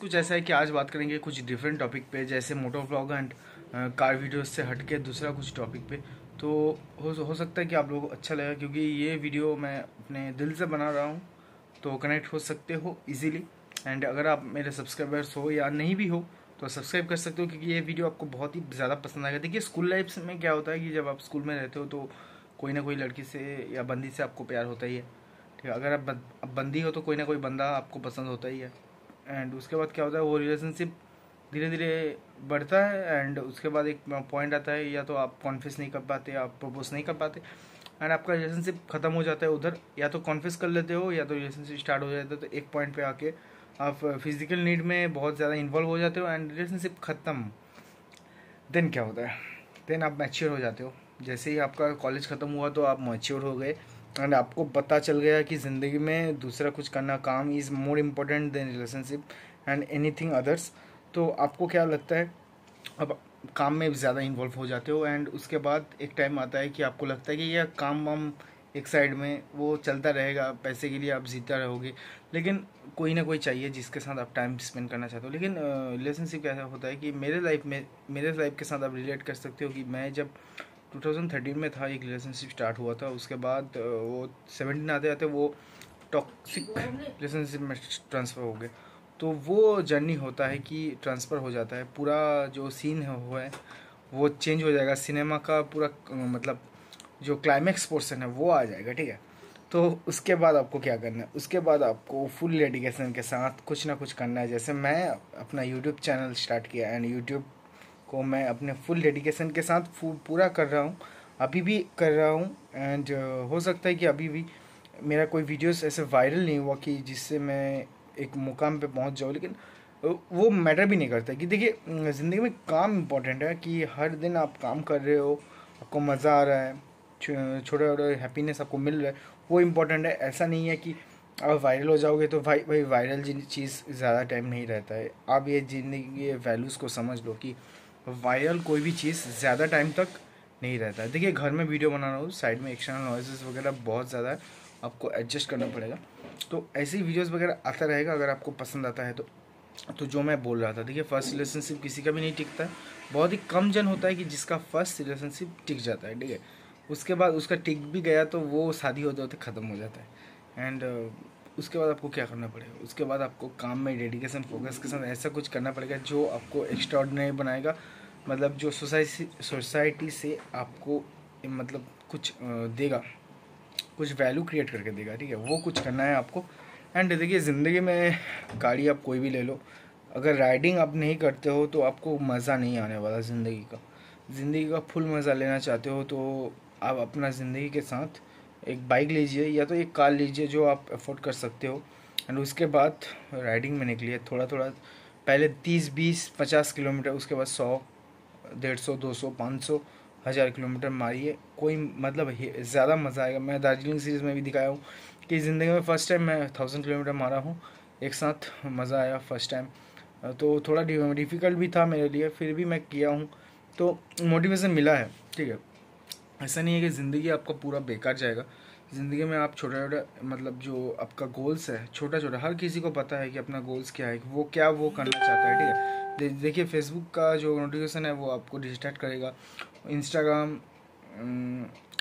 कुछ ऐसा है कि आज बात करेंगे कुछ डिफरेंट टॉपिक पे जैसे motovlog and car videos से हटके दूसरा कुछ टॉपिक पे तो हो हो सकता है कि आप लोगों को अच्छा लगा क्योंकि ये वीडियो मैं अपने दिल से बना रहा हूँ तो कनेक्ट हो सकते हो इजीली एंड अगर आप मेरे सब्सक्राइबर्स हो या नहीं भी हो तो सब्सक्राइब कर सकते हो क्योंकि ये वीडियो आपको बहुत ही ज़्यादा पसंद आएगा देखिए स्कूल लाइफ में क्या होता है कि जब आप स्कूल में रहते हो तो कोई ना कोई लड़की से या बंदी से आपको प्यार होता ही है ठीक है अगर आप बंदी हो तो कोई ना कोई बंदा आपको पसंद होता ही है एंड उसके बाद क्या होता है वो रिलेशनशिप धीरे धीरे बढ़ता है एंड उसके बाद एक पॉइंट आता है या तो आप कॉन्फेस नहीं कर पाते आप प्रपोज नहीं कर पाते एंड आपका रिलेशनशिप ख़त्म हो जाता है उधर या तो कॉन्फेस कर लेते हो या तो रिलेशनशिप स्टार्ट हो जाता है तो एक पॉइंट पे आके आप फिजिकल नीड में बहुत ज़्यादा इन्वॉल्व हो जाते हो एंड रिलेशनशिप ख़त्म देन क्या होता है देन आप मैच्योर हो जाते हो जैसे ही आपका कॉलेज ख़त्म हुआ तो आप मैच्योर हो गए एंड आपको पता चल गया कि ज़िंदगी में दूसरा कुछ करना काम is more important than relationship and anything others तो आपको क्या लगता है अब काम में ज़्यादा इन्वॉल्व हो जाते हो एंड उसके बाद एक टाइम आता है कि आपको लगता है कि यह काम वाम एक साइड में वो चलता रहेगा पैसे के लिए आप जीता रहोगे लेकिन कोई ना कोई चाहिए जिसके साथ आप टाइम स्पेंड करना चाहते हो लेकिन रिलेशनशिप ऐसा होता है कि मेरे लाइफ में मेरे लाइफ के साथ आप रिलेट कर सकते हो कि मैं जब 2013 में था एक रिलेशनशिप स्टार्ट हुआ था उसके बाद वो 17 आते आते वो टॉक्सिक रिलेशनशिप में ट्रांसफ़र हो गए तो वो जर्नी होता है कि ट्रांसफ़र हो जाता है पूरा जो सीन है वो है वो चेंज हो जाएगा सिनेमा का पूरा मतलब जो क्लाइमैक्स पोर्सन है वो आ जाएगा ठीक है तो उसके बाद आपको क्या करना है उसके बाद आपको फुल डेडिकेशन के साथ कुछ ना कुछ करना है जैसे मैं अपना यूट्यूब चैनल स्टार्ट किया एंड यूट्यूब को मैं अपने फुल डेडिकेशन के साथ पूरा कर रहा हूँ अभी भी कर रहा हूँ एंड uh, हो सकता है कि अभी भी मेरा कोई वीडियोस ऐसे वायरल नहीं हुआ कि जिससे मैं एक मुकाम पे पहुँच जाऊँ लेकिन uh, वो मैटर भी नहीं करता कि देखिए ज़िंदगी में काम इम्पोर्टेंट है कि हर दिन आप काम कर रहे हो आपको मज़ा आ रहा है छोटा छोटा हैप्पीनेस आपको मिल रहा है वो इम्पोर्टेंट है ऐसा नहीं है कि आप वायरल हो जाओगे तो भाई भाई वायरल चीज़ ज़्यादा टाइम नहीं रहता है आप ये ज़िंदगी वैल्यूज़ को समझ लो कि वायरल कोई भी चीज़ ज़्यादा टाइम तक नहीं रहता है देखिए घर में वीडियो बनाना हो साइड में एक्सटर्नल नॉइजेस वगैरह बहुत ज़्यादा है आपको एडजस्ट करना पड़ेगा तो ऐसी वीडियोस वगैरह आता रहेगा अगर आपको पसंद आता है तो तो जो मैं बोल रहा था देखिए फर्स्ट रिलेशनशिप किसी का भी नहीं टिकता है बहुत ही कम जन होता है कि जिसका फर्स्ट रिलेशनशिप टिक जाता है ठीक है उसके बाद उसका टिक भी गया तो वो शादी होते होते ख़त्म हो जाता है एंड उसके बाद आपको क्या करना पड़ेगा उसके बाद आपको काम में डेडिकेशन फोकस के साथ ऐसा कुछ करना पड़ेगा जो आपको एक्स्ट्रॉर्डनरी बनाएगा मतलब जो सोसाइटी सोसाइटी से आपको मतलब कुछ देगा कुछ वैल्यू क्रिएट करके देगा ठीक है वो कुछ करना है आपको एंड देखिए ज़िंदगी में गाड़ी आप कोई भी ले लो अगर राइडिंग आप नहीं करते हो तो आपको मज़ा नहीं आने वाला ज़िंदगी का ज़िंदगी का फुल मज़ा लेना चाहते हो तो आप अपना ज़िंदगी के साथ एक बाइक लीजिए या तो एक कार लीजिए जो आप अफोर्ड कर सकते हो एंड उसके बाद राइडिंग में निकलिए थोड़ा थोड़ा पहले तीस बीस पचास किलोमीटर उसके बाद सौ डेढ़ सौ दो सौ पाँच सौ हज़ार किलोमीटर मारिए कोई मतलब ज़्यादा मज़ा आएगा मैं दार्जिलिंग सीरीज़ में भी दिखाया हूँ कि ज़िंदगी में फ़र्स्ट टाइम मैं थाउजेंड किलोमीटर मारा हूँ एक साथ मज़ा आया फ़र्स्ट टाइम तो थोड़ा डिफ़िकल्ट भी था मेरे लिए फिर भी मैं किया हूँ तो मोटिवेशन मिला है ठीक है ऐसा नहीं है कि ज़िंदगी आपका पूरा बेकार जाएगा ज़िंदगी में आप छोटा छोटा मतलब जो आपका गोल्स है छोटा छोटा हर किसी को पता है कि अपना गोल्स क्या है वो क्या वो करना चाहता है ठीक है दे, देखिए फेसबुक का जो नोटिफिकेशन है वो आपको डिस्ट्रैक्ट करेगा इंस्टाग्राम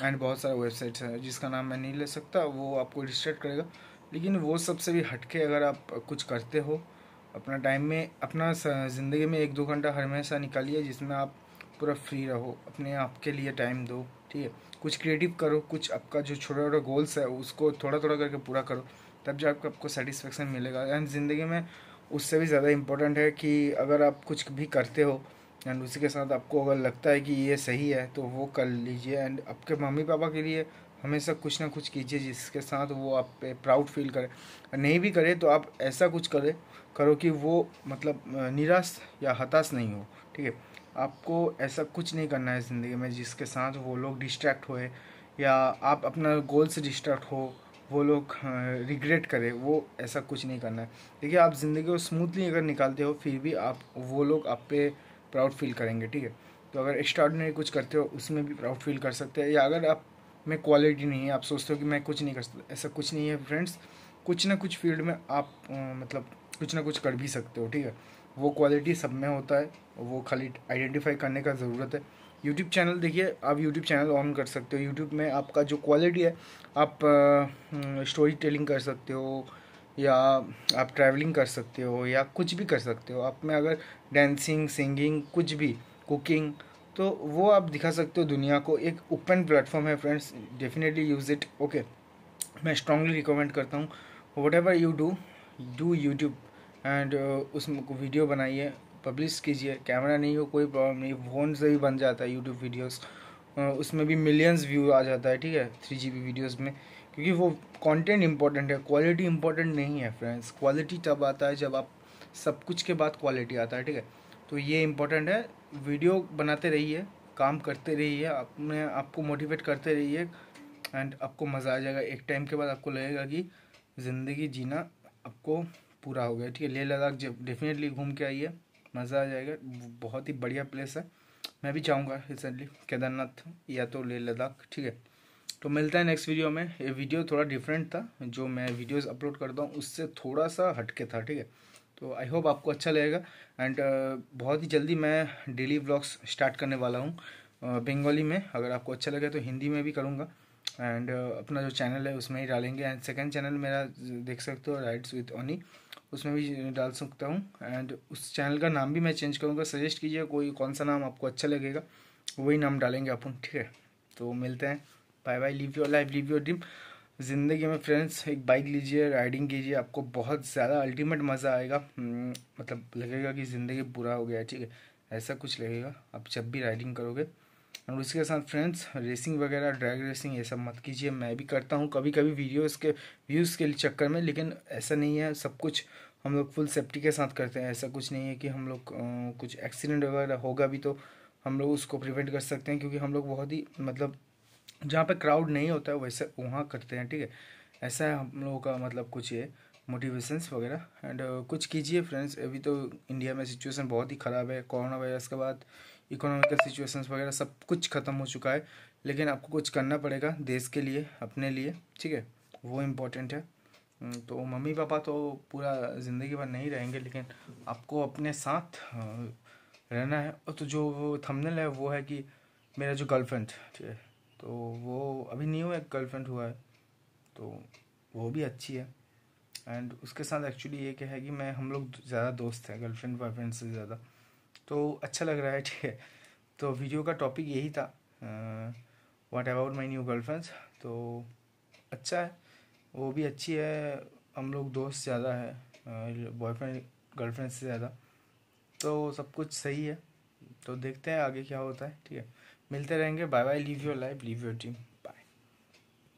एंड बहुत सारे वेबसाइट्स हैं जिसका नाम मैं नहीं ले सकता वो आपको डिस्ट्रैक्ट करेगा लेकिन वो सबसे भी हट के अगर आप कुछ करते हो अपना टाइम में अपना ज़िंदगी में एक दो घंटा हमेशा निकालिए जिसमें आप पूरा फ्री रहो अपने आप के लिए टाइम दो ठीक है कुछ क्रिएटिव करो कुछ आपका जो छोटा छोटा गोल्स है उसको थोड़ा थोड़ा करके पूरा करो तब जाकर आपको सेटिस्फेक्शन मिलेगा एंड ज़िंदगी में उससे भी ज़्यादा इम्पोर्टेंट है कि अगर आप कुछ भी करते हो एंड उसी के साथ आपको अगर लगता है कि ये सही है तो वो कर लीजिए एंड आपके मम्मी पापा के लिए हमेशा कुछ ना कुछ कीजिए जिसके साथ वो आप पे प्राउड फील करें नहीं भी करें तो आप ऐसा कुछ करें करो कि वो मतलब निराश या हताश नहीं हो ठीक है आपको ऐसा कुछ नहीं करना है ज़िंदगी में जिसके साथ वो लोग डिस्ट्रैक्ट होए या आप अपना गोल से डिस्ट्रैक्ट हो वो लोग रिग्रेट करें वो ऐसा कुछ नहीं करना है देखिए आप ज़िंदगी को स्मूथली अगर निकालते हो फिर भी आप वो लोग आप पे प्राउड फील करेंगे ठीक है तो अगर एक्स्ट्राऑर्डिनरी कुछ करते हो उसमें भी प्राउड फील कर सकते हैं या अगर आप में क्वालिटी नहीं है आप सोचते हो कि मैं कुछ नहीं कर सकता ऐसा कुछ नहीं है फ्रेंड्स कुछ ना कुछ फील्ड में आप मतलब कुछ ना कुछ कर भी सकते हो ठीक है वो क्वालिटी सब में होता है वो खाली आइडेंटिफाई करने का ज़रूरत है यूट्यूब चैनल देखिए आप यूट्यूब चैनल ऑन कर सकते हो यूट्यूब में आपका जो क्वालिटी है आप स्टोरी टेलिंग कर सकते हो या आप ट्रैवलिंग कर सकते हो या कुछ भी कर सकते हो आप में अगर डांसिंग सिंगिंग कुछ भी कुकिंग तो वो आप दिखा सकते हो दुनिया को एक ओपन प्लेटफॉर्म है friends definitely use it okay मैं स्ट्रांगली रिकमेंड करता हूँ whatever you do do YouTube and उस वीडियो बनाइए पब्लिश कीजिए कैमरा नहीं हो कोई प्रॉब्लम नहीं फ़ोन से भी बन जाता है यूट्यूब वीडियोस उसमें भी मिलियंस व्यू आ जाता है ठीक है थ्री जी बी में क्योंकि वो कंटेंट इंपॉर्टेंट है क्वालिटी इंपॉर्टेंट नहीं है फ्रेंड्स क्वालिटी तब आता है जब आप सब कुछ के बाद क्वालिटी आता है ठीक है तो ये इम्पॉर्टेंट है वीडियो बनाते रहिए काम करते रहिए अपने आपको मोटिवेट करते रहिए एंड आपको मज़ा आ जाएगा एक टाइम के बाद आपको लगेगा कि ज़िंदगी जीना आपको पूरा हो गया ठीक है लेह लद्दाख डेफिनेटली घूम के आइए मज़ा आ जाएगा बहुत ही बढ़िया प्लेस है मैं भी चाहूँगा रिसेंटली केदारनाथ या तो लेह लद्दाख ठीक है तो मिलता है नेक्स्ट वीडियो में ये वीडियो थोड़ा डिफरेंट था जो मैं वीडियोस अपलोड करता हूँ उससे थोड़ा सा हटके था ठीक है तो आई होप आपको अच्छा लगेगा एंड uh, बहुत ही जल्दी मैं डेली ब्लॉग्स स्टार्ट करने वाला हूँ बंगाली uh, में अगर आपको अच्छा लगे तो हिंदी में भी करूँगा एंड uh, अपना जो चैनल है उसमें ही डालेंगे एंड सेकेंड चैनल मेरा देख सकते हो राइट्स विथ ओनी उसमें भी डाल सकता हूँ एंड उस चैनल का नाम भी मैं चेंज करूँगा सजेस्ट कीजिए कोई कौन सा नाम आपको अच्छा लगेगा वही नाम डालेंगे अपन ठीक है तो मिलते हैं bye bye live your life live your dream ज़िंदगी में फ्रेंड्स एक बाइक लीजिए राइडिंग कीजिए आपको बहुत ज़्यादा अल्टीमेट मज़ा आएगा हम्म, मतलब लगेगा कि ज़िंदगी बुरा हो गया ठीक है ऐसा कुछ लगेगा आप जब भी राइडिंग करोगे और उसके साथ फ्रेंड्स रेसिंग वगैरह ड्रैग रेसिंग ये सब मत कीजिए मैं भी करता हूँ कभी कभी वीडियोस के व्यूज़ के चक्कर में लेकिन ऐसा नहीं है सब कुछ हम लोग फुल सेफ्टी के साथ करते हैं ऐसा कुछ नहीं है कि हम लोग कुछ एक्सीडेंट वगैरह होगा भी तो हम लोग उसको प्रिवेंट कर सकते हैं क्योंकि हम लोग बहुत ही मतलब जहाँ पर क्राउड नहीं होता है वैसे वहाँ करते हैं ठीक है ऐसा है हम लोगों का मतलब कुछ ये मोटिवेशंस वगैरह एंड कुछ कीजिए फ्रेंड्स अभी तो इंडिया में सिचुएशन बहुत ही ख़राब है कोरोना वायरस के बाद इकोनॉमिकल सिचुएशंस वगैरह सब कुछ ख़त्म हो चुका है लेकिन आपको कुछ करना पड़ेगा देश के लिए अपने लिए ठीक है वो इम्पोर्टेंट है हम्म, तो मम्मी पापा तो पूरा ज़िंदगी भर नहीं रहेंगे लेकिन आपको अपने साथ रहना है और तो जो थंबनेल है वो है कि मेरा जो गर्लफ्रेंड ठीक है तो वो अभी न्यू एक गर्लफ्रेंड हुआ है तो वो भी अच्छी है एंड उसके साथ एक्चुअली ये क्या है कि मैं हम लोग ज़्यादा दोस्त हैं गर्लफ्रेंड बॉयफ्रेंड से ज़्यादा तो अच्छा लग रहा है ठीक है तो वीडियो का टॉपिक यही था what about my new girlfriends तो अच्छा है वो भी अच्छी है हम लोग दोस्त ज़्यादा है बॉयफ्रेंड गर्लफ्रेंड से ज़्यादा तो सब कुछ सही है तो देखते हैं आगे क्या होता है ठीक है मिलते रहेंगे bye bye live your life live your team